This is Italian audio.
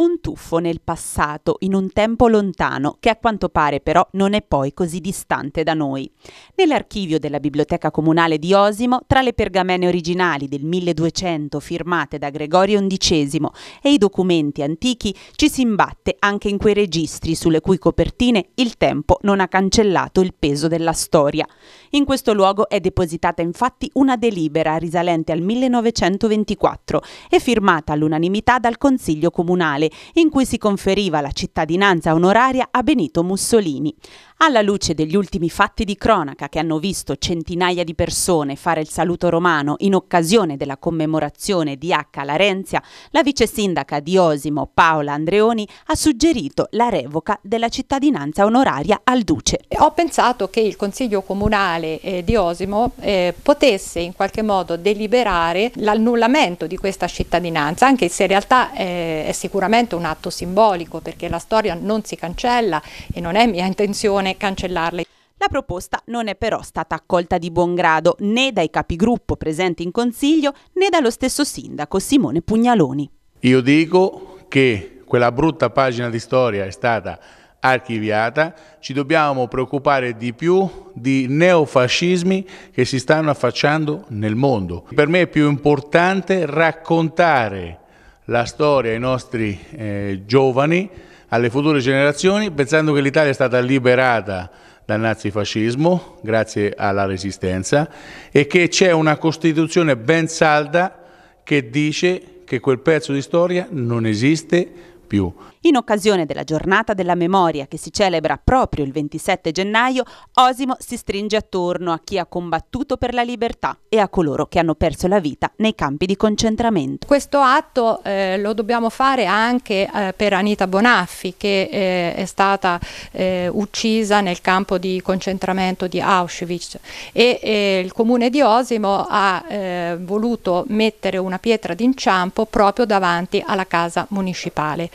un tuffo nel passato, in un tempo lontano, che a quanto pare però non è poi così distante da noi. Nell'archivio della Biblioteca Comunale di Osimo, tra le pergamene originali del 1200 firmate da Gregorio XI e i documenti antichi, ci si imbatte anche in quei registri sulle cui copertine il tempo non ha cancellato il peso della storia. In questo luogo è depositata infatti una delibera risalente al 1924 e firmata all'unanimità dal Consiglio Comunale in cui si conferiva la cittadinanza onoraria a Benito Mussolini. Alla luce degli ultimi fatti di cronaca che hanno visto centinaia di persone fare il saluto romano in occasione della commemorazione di H. Larenzia, la vice sindaca di Osimo Paola Andreoni ha suggerito la revoca della cittadinanza onoraria al Duce. Ho pensato che il Consiglio Comunale eh, di Osimo eh, potesse in qualche modo deliberare l'annullamento di questa cittadinanza, anche se in realtà eh, è sicuramente un atto simbolico perché la storia non si cancella e non è mia intenzione decisione cancellarle. La proposta non è però stata accolta di buon grado né dai capigruppo presenti in consiglio né dallo stesso sindaco Simone Pugnaloni. Io dico che quella brutta pagina di storia è stata archiviata, ci dobbiamo preoccupare di più di neofascismi che si stanno affacciando nel mondo. Per me è più importante raccontare la storia ai nostri eh, giovani alle future generazioni, pensando che l'Italia è stata liberata dal nazifascismo, grazie alla resistenza, e che c'è una Costituzione ben salda che dice che quel pezzo di storia non esiste più. In occasione della giornata della memoria che si celebra proprio il 27 gennaio, Osimo si stringe attorno a chi ha combattuto per la libertà e a coloro che hanno perso la vita nei campi di concentramento. Questo atto eh, lo dobbiamo fare anche eh, per Anita Bonaffi che eh, è stata eh, uccisa nel campo di concentramento di Auschwitz e eh, il comune di Osimo ha eh, voluto mettere una pietra d'inciampo proprio davanti alla casa municipale.